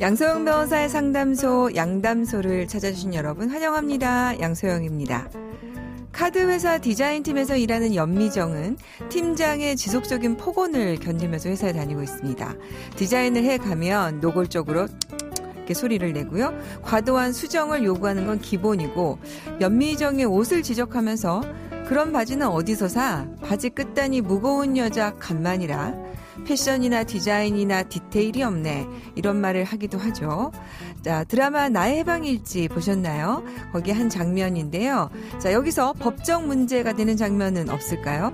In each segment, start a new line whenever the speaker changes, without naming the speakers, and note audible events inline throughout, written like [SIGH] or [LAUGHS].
양소영 변호사의 상담소 양담소를 찾아주신 여러분 환영합니다. 양소영입니다. 카드 회사 디자인팀에서 일하는 연미정은 팀장의 지속적인 폭언을 견디면서 회사에 다니고 있습니다. 디자인을 해가면 노골적으로 이렇게 소리를 내고요. 과도한 수정을 요구하는 건 기본이고 연미정의 옷을 지적하면서 그런 바지는 어디서 사? 바지 끝단이 무거운 여자 간만이라 패션이나 디자인이나 디테일이 없네. 이런 말을 하기도 하죠. 자, 드라마 나의 해방일지 보셨나요? 거기 한 장면인데요. 자, 여기서 법적 문제가 되는 장면은 없을까요?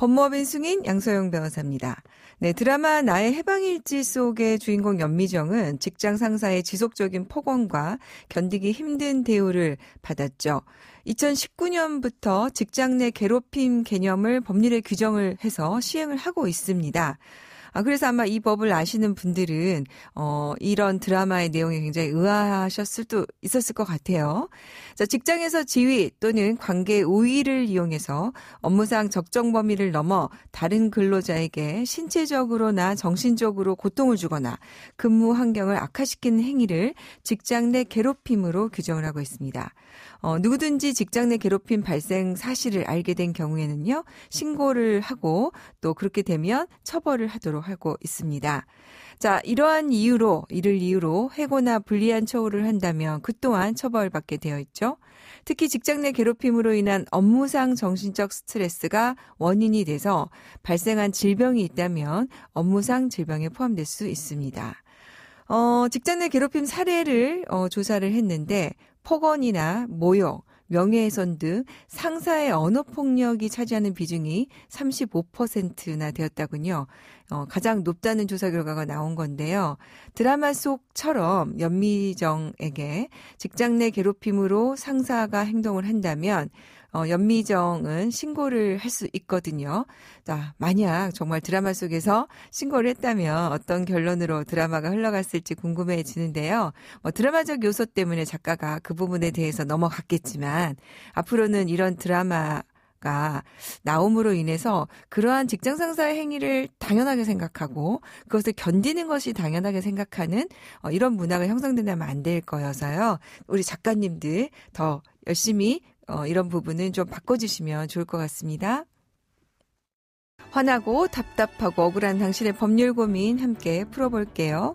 법무법인 승인 양서영 변호사입니다. 네, 드라마 나의 해방일지 속의 주인공 연미정은 직장 상사의 지속적인 폭언과 견디기 힘든 대우를 받았죠. 2019년부터 직장 내 괴롭힘 개념을 법률에 규정을 해서 시행을 하고 있습니다. 아, 그래서 아마 이 법을 아시는 분들은, 어, 이런 드라마의 내용이 굉장히 의아하셨을 또 있었을 것 같아요. 자, 직장에서 지위 또는 관계 우위를 이용해서 업무상 적정 범위를 넘어 다른 근로자에게 신체적으로나 정신적으로 고통을 주거나 근무 환경을 악화시키는 행위를 직장 내 괴롭힘으로 규정을 하고 있습니다. 어, 누구든지 직장 내 괴롭힘 발생 사실을 알게 된 경우에는요, 신고를 하고 또 그렇게 되면 처벌을 하도록 하고 있습니다. 자, 이러한 이유로, 이를 이유로 해고나 불리한 처우를 한다면 그 또한 처벌받게 되어 있죠. 특히 직장 내 괴롭힘으로 인한 업무상 정신적 스트레스가 원인이 돼서 발생한 질병이 있다면 업무상 질병에 포함될 수 있습니다. 어, 직장 내 괴롭힘 사례를 어, 조사를 했는데 폭언이나 모욕, 명예훼손 등 상사의 언어폭력이 차지하는 비중이 35%나 되었다군요. 어, 가장 높다는 조사 결과가 나온 건데요. 드라마 속처럼 연미정에게 직장 내 괴롭힘으로 상사가 행동을 한다면 어, 연미정은 신고를 할 수 있거든요. 자, 만약 정말 드라마 속에서 신고를 했다면 어떤 결론으로 드라마가 흘러갔을지 궁금해지는데요. 뭐 드라마적 요소 때문에 작가가 그 부분에 대해서 넘어갔겠지만 앞으로는 이런 드라마 가 나옴으로 인해서 그러한 직장 상사의 행위를 당연하게 생각하고 그것을 견디는 것이 당연하게 생각하는 어, 이런 문화가 형성된다면 안 될 거여서요. 우리 작가님들 더 열심히 어, 이런 부분은 좀 바꿔주시면 좋을 것 같습니다. 화나고 답답하고 억울한 당신의 법률 고민 함께 풀어볼게요.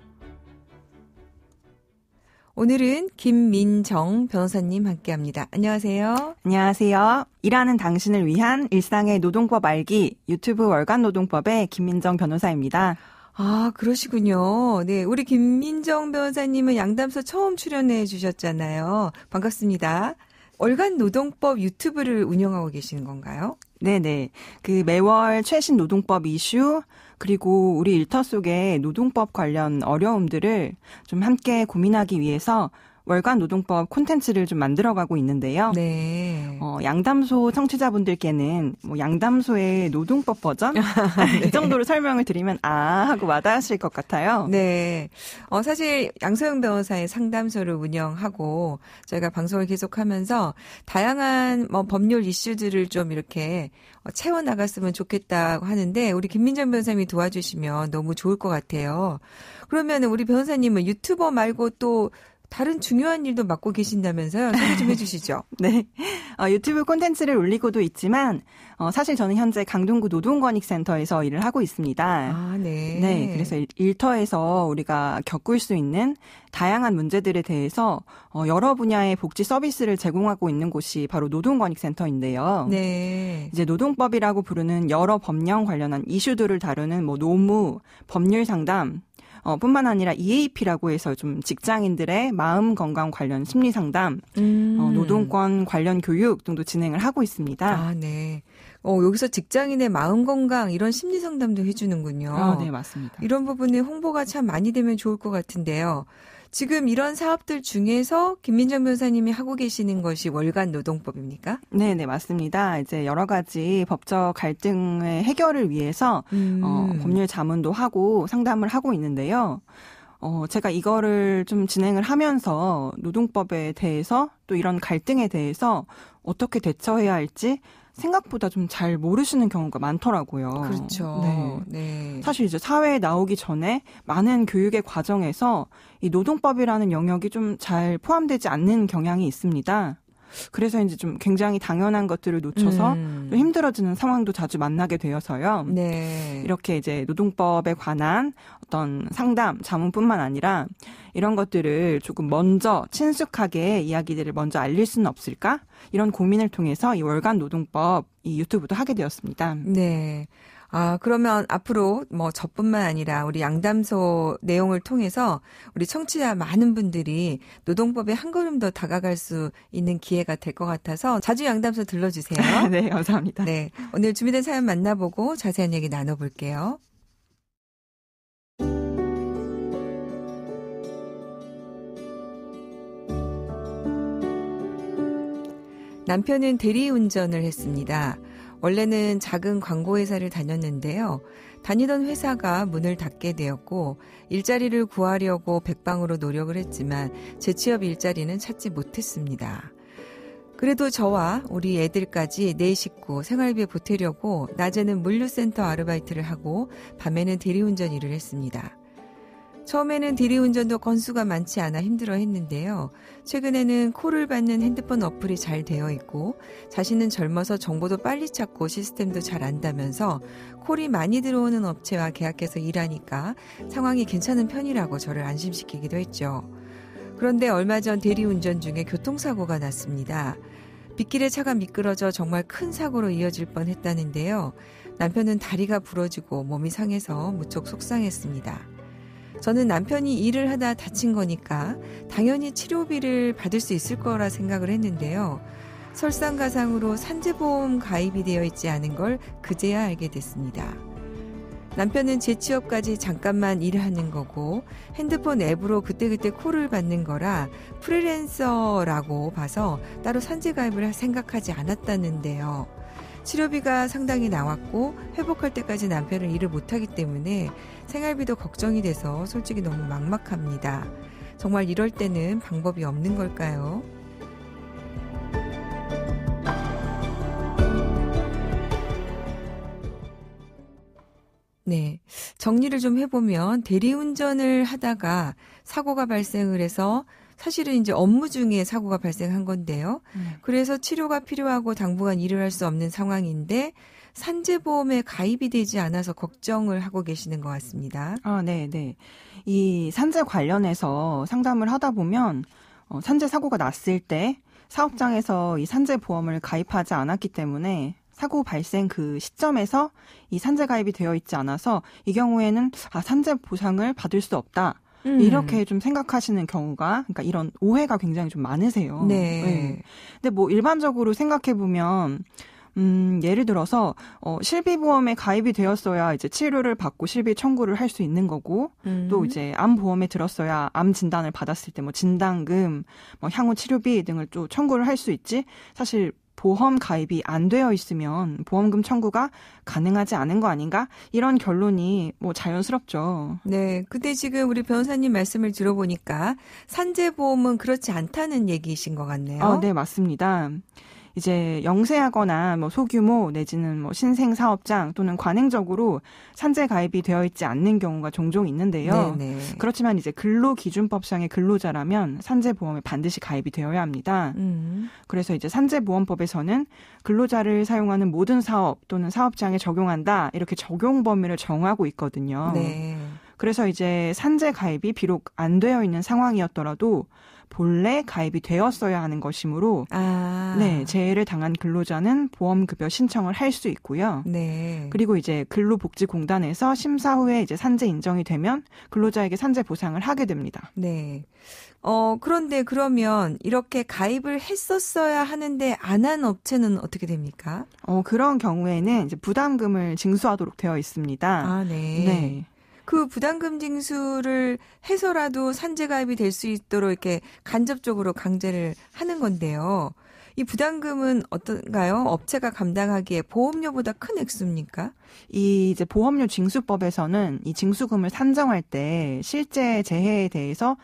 오늘은 김민정 변호사님 함께 합니다. 안녕하세요.
안녕하세요. 일하는 당신을 위한 일상의 노동법 알기 유튜브 월간 노동법의 김민정 변호사입니다. 아,
그러시군요. 네. 우리 김민정 변호사님은 양담서 처음 출연해 주셨잖아요.
반갑습니다. 월간 노동법 유튜브를 운영하고 계시는 건가요? 네네. 그 매월 최신 노동법 이슈, 그리고 우리 일터 속에 노동법 관련 어려움들을 좀 함께 고민하기 위해서 월간 노동법 콘텐츠를 좀 만들어가고 있는데요. 네. 어, 양담소 청취자분들께는 뭐 양담소의 노동법 버전 [LAUGHS] 네. 이 정도로 설명을 드리면 아 하고 와닿으실 것 같아요. 네. 어, 사실 양소영 변호사의 상담소를 운영하고
저희가 방송을 계속하면서 다양한 뭐 법률 이슈들을 좀 이렇게 어, 채워 나갔으면 좋겠다고 하는데 우리 김민정 변호사님이 도와주시면 너무 좋을 것 같아요. 그러면 우리 변호사님은 유튜버 말고 또 다른 중요한 일도 맡고
계신다면서요? 소개 좀 해주시죠. [LAUGHS] 네. 어, 유튜브 콘텐츠를 올리고도 있지만, 어, 사실 저는 현재 강동구 노동권익센터에서 일을 하고 있습니다. 아,
네. 네. 그래서
일, 터에서 우리가 겪을 수 있는 다양한 문제들에 대해서 어, 여러 분야의 복지 서비스를 제공하고 있는 곳이 바로 노동권익센터인데요.
네.
이제 노동법이라고 부르는 여러 법령 관련한 이슈들을 다루는 뭐 노무, 법률 상담, 어, 뿐만 아니라 EAP라고 해서 좀 직장인들의 마음 건강 관련 심리 상담, 어,
음. 어, 노동권
관련 교육 등도 진행을 하고 있습니다. 아, 네. 어,
여기서 직장인의 마음 건강 이런 심리 상담도 해주는군요. 아, 네, 맞습니다. 이런 부분이 홍보가 참 많이 되면 좋을 것 같은데요. 지금 이런 사업들 중에서 김민정
변호사님이 하고 계시는 것이 월간 노동법입니까? 네, 네, 맞습니다. 이제 여러 가지 법적 갈등의 해결을 위해서 음. 어, 법률 자문도 하고 상담을 하고 있는데요. 어, 제가 이거를 좀 진행을 하면서 노동법에 대해서 또 이런 갈등에 대해서 어떻게 대처해야 할지 생각보다 좀 잘 모르시는 경우가 많더라고요. 그렇죠. 네. 네. 사실 이제 사회에 나오기 전에 많은 교육의 과정에서 이 노동법이라는 영역이 좀 잘 포함되지 않는 경향이 있습니다. 그래서 이제 좀 굉장히 당연한 것들을 놓쳐서 음. 좀 힘들어지는 상황도 자주 만나게 되어서요. 네. 이렇게 이제 노동법에 관한 어떤 상담, 자문뿐만 아니라 이런 것들을 조금 먼저 친숙하게 이야기들을 먼저 알릴 수는 없을까? 이런 고민을 통해서 이 월간 노동법 이 유튜브도 하게 되었습니다. 네. 아, 그러면 앞으로 뭐 저뿐만 아니라 우리 양담소
내용을 통해서 우리 청취자 많은 분들이 노동법에 한 걸음 더 다가갈 수 있는 기회가 될 것 같아서 자주 양담소 들러주세요. [LAUGHS] 네, 감사합니다. 네. 오늘 준비된 사연 만나보고 자세한 얘기 나눠볼게요. 남편은 대리운전을 했습니다. 원래는 작은 광고회사를 다녔는데요. 다니던 회사가 문을 닫게 되었고 일자리를 구하려고 백방으로 노력을 했지만 재취업 일자리는 찾지 못했습니다. 그래도 저와 우리 애들까지 네 식구 생활비에 보태려고 낮에는 물류센터 아르바이트를 하고 밤에는 대리운전 일을 했습니다. 처음에는 대리운전도 건수가 많지 않아 힘들어 했는데요. 최근에는 콜을 받는 핸드폰 어플이 잘 되어 있고 자신은 젊어서 정보도 빨리 찾고 시스템도 잘 안다면서 콜이 많이 들어오는 업체와 계약해서 일하니까 상황이 괜찮은 편이라고 저를 안심시키기도 했죠. 그런데 얼마 전 대리운전 중에 교통사고가 났습니다. 빗길에 차가 미끄러져 정말 큰 사고로 이어질 뻔 했다는데요. 남편은 다리가 부러지고 몸이 상해서 무척 속상했습니다. 저는 남편이 일을 하다 다친 거니까 당연히 치료비를 받을 수 있을 거라 생각을 했는데요. 설상가상으로 산재보험 가입이 되어 있지 않은 걸 그제야 알게 됐습니다. 남편은 재취업까지 잠깐만 일하는 거고 핸드폰 앱으로 그때그때 콜을 받는 거라 프리랜서라고 봐서 따로 산재 가입을 생각하지 않았다는데요. 치료비가 상당히 나왔고 회복할 때까지 남편을 일을 못하기 때문에 생활비도 걱정이 돼서 솔직히 너무 막막합니다. 정말 이럴 때는 방법이 없는 걸까요? 네. 정리를 좀 해보면 대리운전을 하다가 사고가 발생을 해서 사실은 이제 업무 중에 사고가 발생한 건데요. 음. 그래서 치료가 필요하고 당분간 일을 할 수 없는 상황인데
산재보험에 가입이 되지 않아서 걱정을 하고 계시는 것 같습니다. 아, 네, 네. 이 산재 관련해서 상담을 하다 보면 어, 산재 사고가 났을 때 사업장에서 이 산재 보험을 가입하지 않았기 때문에 사고 발생 그 시점에서 이 산재 가입이 되어 있지 않아서 이 경우에는 아 산재 보상을 받을 수 없다. 음. 이렇게 좀 생각하시는 경우가 그러니까 이런 오해가 굉장히 좀 많으세요. 네. 네. 근데 뭐 일반적으로 생각해 보면 음, 예를 들어서 어, 실비보험에 가입이 되었어야 이제 치료를 받고 실비 청구를 할 수 있는 거고 음. 또 이제 암 보험에 들었어야 암 진단을 받았을 때 뭐 진단금, 뭐 향후 치료비 등을 또 청구를 할 수 있지 사실 보험 가입이 안 되어 있으면 보험금 청구가 가능하지 않은 거 아닌가? 이런 결론이 뭐 자연스럽죠. 네.
근데 지금 우리 변호사님 말씀을 들어보니까 산재보험은 그렇지 않다는 얘기이신 것 같네요.
아, 네, 맞습니다. 이제 영세하거나 뭐 소규모 내지는 뭐 신생 사업장 또는 관행적으로 산재 가입이 되어 있지 않는 경우가 종종 있는데요. 네네. 네. 그렇지만 이제 근로기준법상의 근로자라면 산재보험에 반드시 가입이 되어야 합니다. 음. 그래서 이제 산재보험법에서는 근로자를 사용하는 모든 사업 또는 사업장에 적용한다 이렇게 적용 범위를 정하고 있거든요. 네. 그래서 이제 산재 가입이 비록 안 되어 있는 상황이었더라도 본래 가입이 되었어야 하는 것이므로 아. 네 재해를 당한 근로자는 보험급여 신청을 할 수 있고요. 네. 그리고 이제 근로복지공단에서 심사 후에 이제 산재 인정이 되면 근로자에게 산재 보상을 하게 됩니다.
네. 어 그런데 그러면 이렇게
가입을 했었어야 하는데 안 한 업체는 어떻게 됩니까? 어 그런 경우에는 이제 부담금을 징수하도록 되어 있습니다. 아 네. 네. 그 부담금
징수를 해서라도 산재가입이 될 수 있도록 이렇게 간접적으로 강제를 하는 건데요. 이 부담금은 어떤가요? 업체가 감당하기에 보험료보다
큰 액수입니까? 이 이제 보험료 징수법에서는 이 징수금을 산정할 때 실제 재해에 대해서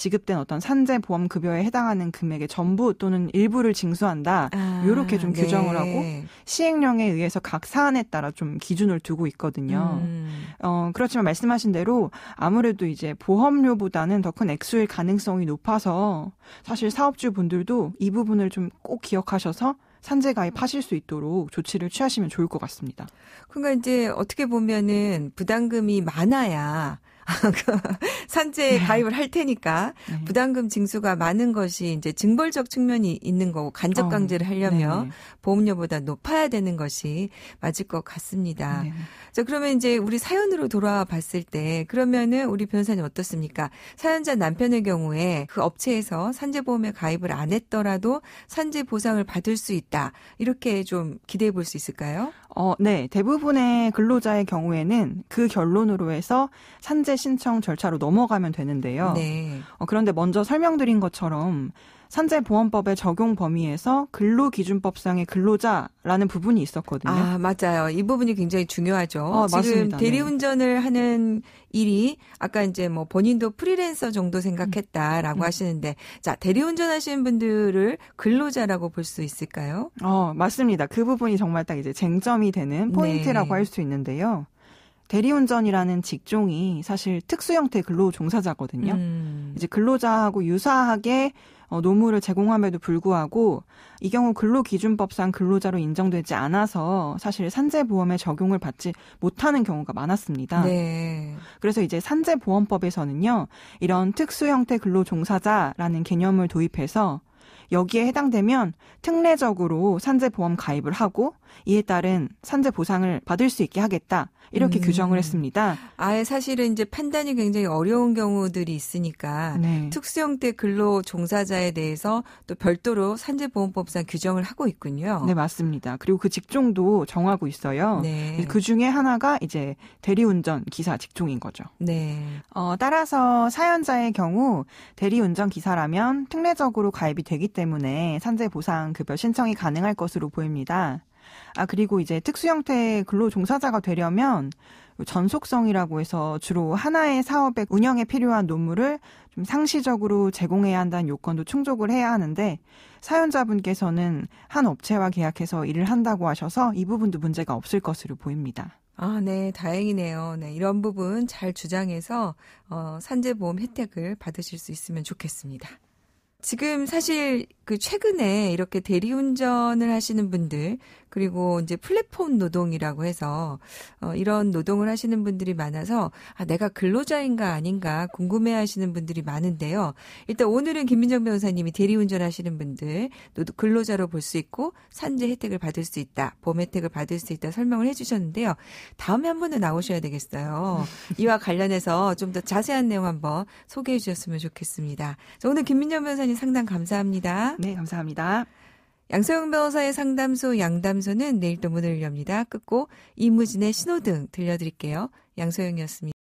지급된 어떤 산재 보험 급여에 해당하는 금액의 전부 또는 일부를 징수한다. 아, 요렇게 좀 네. 규정을 하고 시행령에 의해서 각 사안에 따라 좀 기준을 두고 있거든요. 음. 어, 그렇지만 말씀하신 대로 아무래도 이제 보험료보다는 더 큰 액수일 가능성이 높아서 사실 사업주 분들도 이 부분을 좀 꼭 기억하셔서 산재 가입하실 수 있도록 조치를 취하시면 좋을 것 같습니다. 그러니까 이제 어떻게 보면은 부담금이 많아야
[LAUGHS] 산재 네. 가입을 할 테니까 네. 부담금 징수가 많은 것이 이제 징벌적 측면이 있는 거고 간접 어, 강제를 하려면 어, 보험료보다 높아야 되는 것이 맞을 것 같습니다. 네. 자, 그러면 이제 우리 사연으로 돌아와 봤을 때 그러면은 우리 변호사님 어떻습니까? 사연자 남편의 경우에 그 업체에서 산재보험에 가입을 안
했더라도 산재 보상을 받을 수 있다. 이렇게 좀 기대해
볼 수 있을까요?
어, 네. 대부분의 근로자의 경우에는 그 결론으로 해서 산재 신청 절차로 넘어가면 되는데요. 네. 어, 그런데 먼저 설명드린 것처럼 산재보험법의 적용 범위에서 근로기준법상의 근로자라는 부분이 있었거든요. 아 맞아요. 이 부분이 굉장히 중요하죠. 어, 지금 맞습니다. 네.
대리운전을 네. 하는 일이 아까 이제 뭐 본인도 프리랜서 정도 생각했다라고 음. 하시는데 자 대리운전 하시는 분들을
근로자라고 볼 수 있을까요? 어 맞습니다. 그 부분이 정말 딱 이제 쟁점이 되는 네. 포인트라고 네. 할수 있는데요. 대리운전이라는 직종이 사실 특수 형태 근로 종사자거든요. 음. 이제 근로자하고 유사하게 어, 노무를 제공함에도 불구하고 이 경우 근로기준법상 근로자로 인정되지 않아서 사실 산재보험의 적용을 받지 못하는 경우가 많았습니다. 네. 그래서 이제 산재보험법에서는요 이런 특수 형태 근로종사자라는 개념을 도입해서 여기에 해당되면 특례적으로 산재보험 가입을 하고 이에 따른 산재 보상을 받을 수 있게 하겠다. 이렇게 음. 규정을 했습니다.
아예 사실은 이제 판단이 굉장히 어려운 경우들이 있으니까 네. 특수형태 근로 종사자에 대해서 또
별도로 산재보험법상 규정을 하고 있군요. 네, 맞습니다. 그리고 그 직종도 정하고 있어요. 네. 그 중에 하나가 이제 대리운전 기사 직종인 거죠. 네. 어, 따라서 사연자의 경우 대리운전 기사라면 특례적으로 가입이 되기 때문에 때문에 산재 보상 급여 그 신청이 가능할 것으로 보입니다. 아 그리고 이제 특수 형태의 근로 종사자가 되려면 전속성이라고 해서 주로 하나의 사업의 운영에 필요한 노무를 좀 상시적으로 제공해야 한다는 요건도 충족을 해야 하는데 사연자분께서는 한 업체와 계약해서 일을 한다고 하셔서 이 부분도 문제가 없을 것으로 보입니다.
아, 네, 다행이네요. 네, 이런 부분 잘 주장해서 어, 산재보험 혜택을 받으실 수 있으면 좋겠습니다. 지금 사실 그 최근에 이렇게 대리운전을 하시는 분들 그리고 이제 플랫폼 노동이라고 해서 어 이런 노동을 하시는 분들이 많아서 아 내가 근로자인가 아닌가 궁금해 하시는 분들이 많은데요. 일단 오늘은 김민정 변호사님이 대리운전 하시는 분들 근로자로 볼 수 있고 산재 혜택을 받을 수 있다. 보험 혜택을 받을 수 있다 설명을 해 주셨는데요. 다음에 한 분은 나오셔야 되겠어요. 이와 관련해서 좀 더 자세한 내용 한번 소개해 주셨으면 좋겠습니다. 오늘 김민정 변호사님 사인 상담 감사합니다. 네, 감사합니다. 양서영 변호사의 상담소 양담소는 내일 또 문을 엽니다. 끝고 이무진의 신호등 들려드릴게요. 양서영이었습니다.